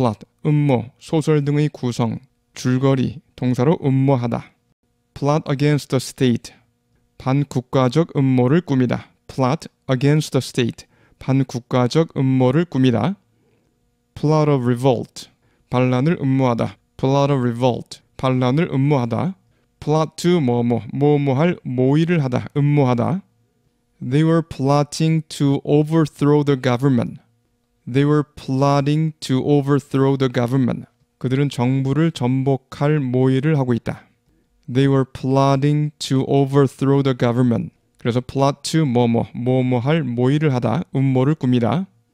plot, 음모, 소설 등의 구성, 줄거리, 동사로 음모하다. plot against the state, 반국가적 음모를 꾸미다. plot against the state, 반국가적 음모를 꾸미다. plot of revolt, 반란을 음모하다. plot of revolt, 반란을 음모하다. plot to 뭐뭐, 뭐뭐할 모의를 하다, 음모하다. They were plotting to overthrow the government. They were plotting to overthrow the government. 그들은 정부를 전복할 모의를 하고 있다. They were plotting to overthrow the government. 그래서 plot to 뭐뭐, 뭐뭐 할 모의를 하다, 음모를 꿉니다.